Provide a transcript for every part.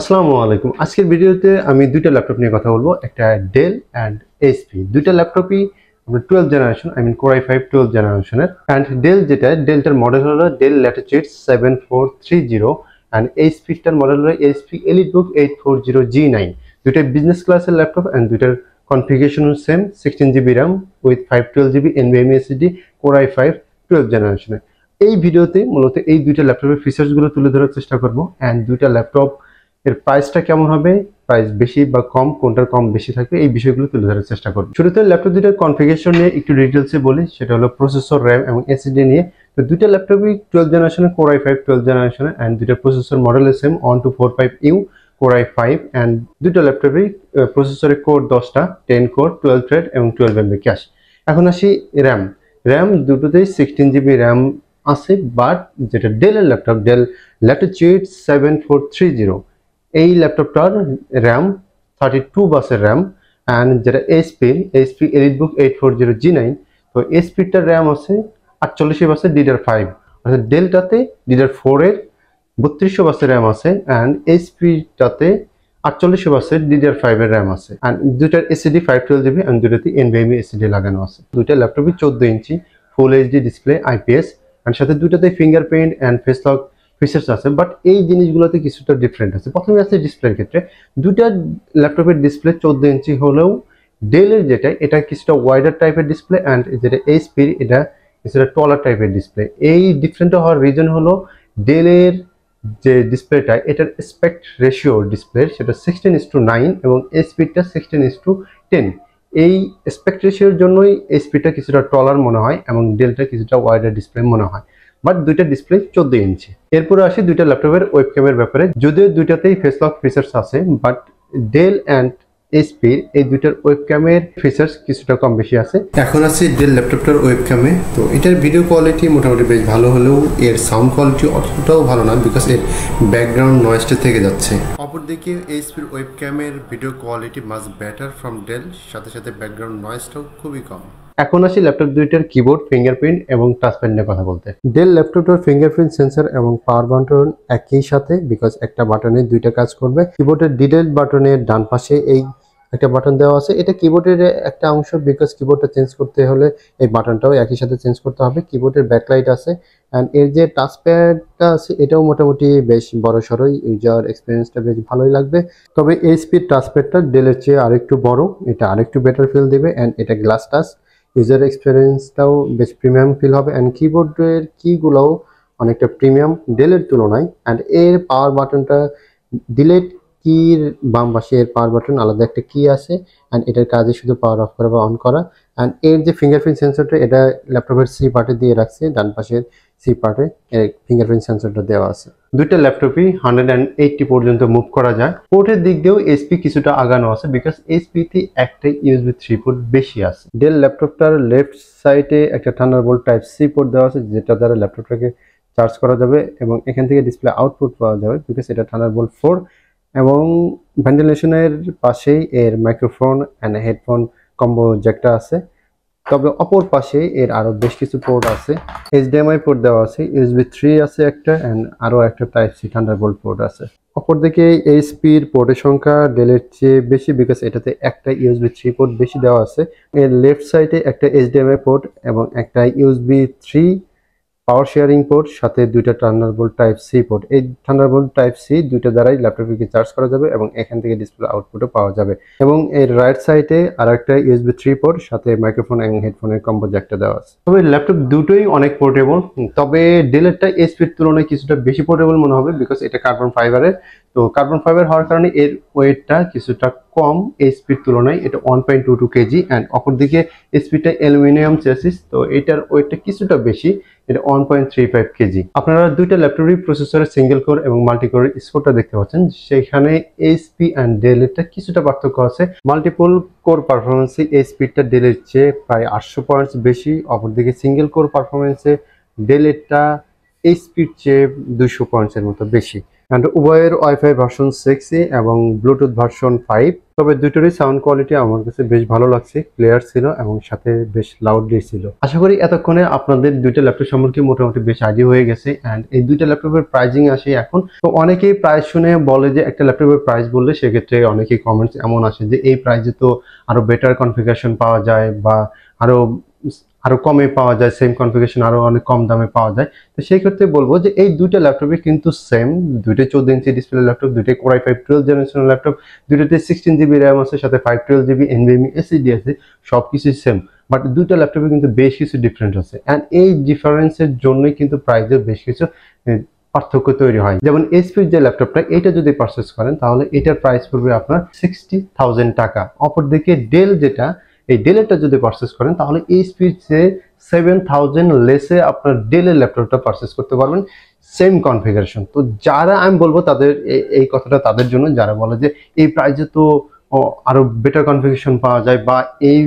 আসসালামু আলাইকুম আজকের ভিডিওতে আমি দুইটা ল্যাপটপ নিয়ে কথা বলবো একটা ডেল অ্যান্ড এইচপি দুইটা ল্যাপটপই আমরা twelve generation I mean core i five twelve জেনারেশনের অ্যান্ড ডেল যেটা ডেলটার মডেল হলো Dell Latitude seven four three zero and এইচপিটার মডেল হলো HP elite book eight four zero G nine দুইটাই বিজনেস ক্লাসের ল্যাপটপ অ্যান্ড দুইটার configuration same sixteen GB RAM with five twelve GB NVMe SSD core i five twelve জেনারেশনের এই ভিডিওতে মূলত এই দুইটা ল্যাপটপের ফিচার্সগুলো তুলে ধরার চেষ্টা করবো অ্যান্ড দুইটা ল্যাপটপ এর প্রাইসটা কেমন হবে প্রাইস বেশি বা কম কোনটার কম বেশি থাকবে এই বিষয়গুলো তুলে ধরার চেষ্টা করবো শুরুতে ল্যাপটপ দুটার কনফিগেশন নিয়ে একটু ডিটেলসে বলি সেটা হলো প্রসেসর র্যাম এবং এসএসডি নিয়ে তো দুইটা ল্যাপটপই টুয়েলভ জেনারেশনের কোর ফাইভ টুয়েলভ জেনারেশনের অ্যান্ড দুইটা processor model same one two four five U core five and দুটো ল্যাপটপই প্রসেসরের কোর দশটা টেন কোর টুয়েলভ থ্রেড এবং টুয়েলভ এমবি ক্যাশ এখন আসি র্যাম র্যাম দুটোতেই সিক্সটিন জিবি র্যাম আছে বাট যেটা ডেলের laptop Dell Latitude seven four three zero এই ল্যাপটপটার র্যাম থার্টি টু বাসের র্যাম অ্যান্ড যেটা HP HP elite book eight four zero G nine তো এসপিটার র্যাম আছে আটচল্লিশে বাসের ডিডার ফাইভ অর্থাৎ ডেলটাতে ডিডার ফোরের বত্রিশশো বাসের র্যাম আছে অ্যান্ড এসপিটাতে আটচল্লিশশো বাসের ডিডার ফাইভের র্যাম আছে অ্যান্ড দুইটার SSD five twelve GB and দুটাতে এনভিএমি এসিডি লাগানো আছে দুইটা ল্যাপটপই চোদ্দো ইঞ্চি full HD display IPS and সাথে দুইটাতে ফিঙ্গারপ্রিন্ট অ্যান্ড ফেস ফিচার্স আছে বাট এই জিনিসগুলোতে কিছুটা ডিফারেন্ট আছে প্রথমে আছে ডিসপ্লের ক্ষেত্রে দুইটা ল্যাপটপের ডিসপ্লে চোদ্দ ইঞ্চি হলেও ডেলের যেটা এটা কিছুটা ওয়াইডার টাইপের ডিসপ্লে অ্যান্ড যেটা এইচপির এটা কিছুটা টলার টাইপের ডিসপ্লে এই ডিফারেন্ট হওয়ার রিজন হলো ডেলের যে ডিসপ্লেটা এটার স্পেক্ট রেশিও ডিসপ্লে সেটা সিক্সটিন ইস টু নাইন এবং এইচপিটা সিক্সটিন ইস টু টেন এই স্পেক্ট রেশিওর জন্যই এইচপিটা কিছুটা টলার মনে হয় এবং ডেলটা কিছুটা ওয়াইডার ডিসপ্লে মনে হয় বাট দুইটা ডিসপ্লে চোদ্দ ইঞ্চি এরপরে আসি দুইটা ল্যাপটপের ওয়েব ক্যামের ব্যাপারে যদিও দুইটাতেই ফেস লক ফিচার্স আছে বাট ডেল অ্যান্ড এইচপির এই দুইটার ওয়েব ক্যামের ফিচার্স কিছুটা কম বেশি আছে এখন আছে ডেল ল্যাপটপটার ওয়েব ক্যামে তো এটার ভিডিও কোয়ালিটি মোটামুটি বেশ ভালো হলেও এর সাউন্ড কোয়ালিটি অতটাও ভালো না বিকজ এর ব্যাকগ্রাউন্ড নয়েজটা থেকে যাচ্ছে অপরদিকে এইচপির ওয়েব ক্যামের video quality much better from Dell সাথে সাথে ব্যাকগ্রাউন্ড নয়েজটাও খুবই কম এখন আসি ল্যাপটপ দুইটার কিবোর্ড ফিঙ্গারপ্রিন্ট এবং টাচপ্যাড নিয়ে কথা বলতে ডেল ল্যাপটপটার ফিঙ্গারপ্রিন্ট সেন্সর এবং পাওয়ার বাটন একই সাথে বিকজ একটা বাটনে দুইটা কাজ করবে কিবোর্ডের ডিটেল বাটনের ডান পাশে এই একটা বাটন দেওয়া আছে এটা কিবোর্ডের একটা অংশ বিকজ কিবোর্ডটা চেঞ্জ করতে হলে এই বাটনটাও একই সাথে চেঞ্জ করতে হবে কিবোর্ডের ব্যাকলাইট আছে অ্যান্ড এর যে টাচপ্যাডটা আছে এটাও মোটামুটি বেশ বড় সড়োই ইউজার এক্সপিরিয়েন্সটা বেশ ভালোই লাগবে তবে স্পিড টাচপ্যাডটা ডেলের চেয়ে আরেকটু বড় এটা আরেকটু বেটার ফিল দেবে অ্যান্ড এটা গ্লাস টাচ ইউজার এক্সপিরিয়েন্সটাও বেশ প্রিমিয়াম ফিল হবে অ্যান্ড কিবোর্ডের কীগুলোও অনেকটা প্রিমিয়াম ডেলের তুলনায় অ্যান্ড এর পাওয়ার বাটনটা ডিলেট কির বাম পাশে এর পাওয়ার বাটন আলাদা একটা কি আছে অ্যান্ড এটার কাজে শুধু পাওয়ার অফ করা বা অন করা অ্যান্ড এর যে ফিঙ্গারপ্রিন্ট সেন্সরটা এটা ল্যাপটপের সি পার্টে দিয়ে রাখছে ডান পাশের সি পার্টে এর ফিঙ্গারপ্রিন্ট সেন্সরটা দেওয়া আছে দুইটা ল্যাপটপই হান্ড্রেড অ্যান্ড এইটটি পর্যন্ত মুভ করা যায় পোর্টের দিক দিয়েও এসপি কিছুটা আগানো আছে বিকজ এসপিতে একটা ইউএসবি থ্রি পোর্ট বেশি আছে ডেল ল্যাপটপটার লেফট সাইডে একটা thunderbolt type C port দেওয়া আছে যেটা দ্বারা ল্যাপটপটাকে চার্জ করা যাবে এবং এখান থেকে ডিসপ্লে আউটপুট পাওয়া যাবে বিকজ এটা বোল্ট ফোর এবং ভেন্টিলেশনের পাশেই এর মাইক্রোফোন অ্যান্ড হেডফোন কম্বো জ্যাকটা আছে তবে অপর পাশে এর আরো বেশ কিছু পোর্ট আছে এইচডিএমআই পোর্ট দেওয়া আছে ইউএসবি থ্রি আছে একটা অ্যান্ড আরও একটা টাইপ সি থান্ডারবোল্ট পোর্ট আছে অপরদিকে এইচপির পোর্টের সংখ্যা ডেলের চেয়ে বেশি বিকজ এটাতে একটা ইউএসবি থ্রি পোর্ট বেশি দেওয়া আছে এর লেফট সাইডে একটা এইচডিএমআই পোর্ট এবং একটা USB three power sharing port সাথে দুইটা থান্ডারবোল্ট টাইপ সি পোর্ট এই থান্ডারবোল্ট টাইপ সি দুইটা দ্বারাই ল্যাপটপটিকে চার্জ করা যাবে এবং এখান থেকে ডিসপ্লে আউটপুটও পাওয়া যাবে এবং এর রাইট সাইডে আর একটা ইউএসবি থ্রি পোর্ট সাথে মাইক্রোফোন এবং হেডফোনের কম্বো জ্যাকটা দেওয়া আছে তবে ল্যাপটপ দুটোই অনেক পোর্টেবল তবে ডেলেরটা এসপির তুলনায় কিছুটা বেশি পোর্টেবল মনে হবে বিকজ এটা কার্বন ফাইবারের তো কার্বন ফাইবার হওয়ার কারণে এর ওয়েটটা কিছুটা কম এসপির তুলনায় এটা one point two two K and অপরদিকে এসপিটা অ্যালুমিনিয়াম চেসিস তো এটার ওয়েটটা কিছুটা বেশি এটা one point three five K আপনারা দুইটা ল্যাপটপের প্রসেসরের সিঙ্গেল কোর এবং মাল্টি কোর স্কোরটা দেখতে পাচ্ছেন সেখানে এইচপি অ্যান্ড ডেলেরটা কিছুটা পার্থক্য আছে মাল্টিপল কোর পারফরমেন্সে এই স্পিডটা ডেলের চেয়ে প্রায় আটশো পয়েন্টস বেশি অপরদিকে সিঙ্গেল কোর পারফরমেন্সে ডেলেরটা এই স্পিড চেয়ে দুশো পয়েন্টসের মতো বেশি অ্যান্ড উভয়ের ওয়াইফাই ভার্সন সিক্সই এবং ব্লুটুথ ভার্সন ফাইভ তবে দুটোরই সাউন্ড কোয়ালিটি আমার কাছে বেশ ভালো লাগছে ক্লিয়ার ছিল এবং সাথে বেশ লাউডলি ছিল আশা করি এতক্ষণে আপনাদের দুইটা ল্যাপটপ সম্পর্কে মোটামুটি বেশ আগে হয়ে গেছে অ্যান্ড এই দুইটা ল্যাপটপের প্রাইজিং আসে এখন তো অনেকেই প্রাইস শুনে বলে যে একটা ল্যাপটপের প্রাইস বললে সেক্ষেত্রে অনেকেই কমেন্টস এমন আসে যে এই প্রাইজে তো আরও বেটার কনফিগারেশন পাওয়া যায় বা আরও আরও কমে পাওয়া যায় সেম কনফিগেশন আরও অনেক কম দামে পাওয়া যায় তো সেই ক্ষেত্রে বলবো যে এই দুইটা ল্যাপটপে কিন্তু সেম দুইটাই চোদ্দ ইঞ্চি ডিসপ্লে ল্যাপটপ দুইটাই কোরাই ফাইভ টুয়েলভ জেনারেশনের ল্যাপটপ দুইটাতে সিক্সটিন জিবি র্যাম আছে সাথে five twelve GB NVMe SSD আছে সব কিছুই সেম বাট দুইটা ল্যাপটপে কিন্তু বেশ কিছু ডিফারেন্ট আছে অ্যান্ড এই ডিফারেন্সের জন্যই কিন্তু প্রাইজের বেশ কিছু পার্থক্য তৈরি হয় যেমন এইচপির যে ল্যাপটপটা এটা যদি পারচেস করেন তাহলে এটার প্রাইস পড়বে আপনার সিক্সটি থাউজেন্ড টাকা অপরদিকে ডেল যেটা এই ডেলেরটা যদি পারচেস করেন তাহলে এই সে সেভেন থাউজেন্ড লেসে আপনার ডেলের ল্যাপটপটা পারচেস করতে পারবেন সেম কনফিগারেশন তো যারা আমি বলবো তাদের এই কথাটা তাদের জন্য যারা বলে যে এই প্রাইজে তো আরও বেটার কনফিগারেশন পাওয়া যায় বা এই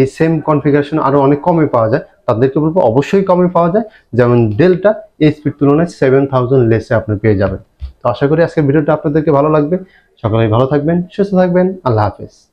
এই সেম কনফিগারেশন আরও অনেক কমে পাওয়া যায় তাদেরকে বলবো অবশ্যই কমে পাওয়া যায় যেমন ডেলটা এই স্পিড তুলনায় সেভেন থাউজেন্ড লেসে আপনি পেয়ে যাবেন তো আশা করি আজকের ভিডিওটা আপনাদেরকে ভালো লাগবে সকলেই ভালো থাকবেন সুস্থ থাকবেন আল্লাহ হাফেজ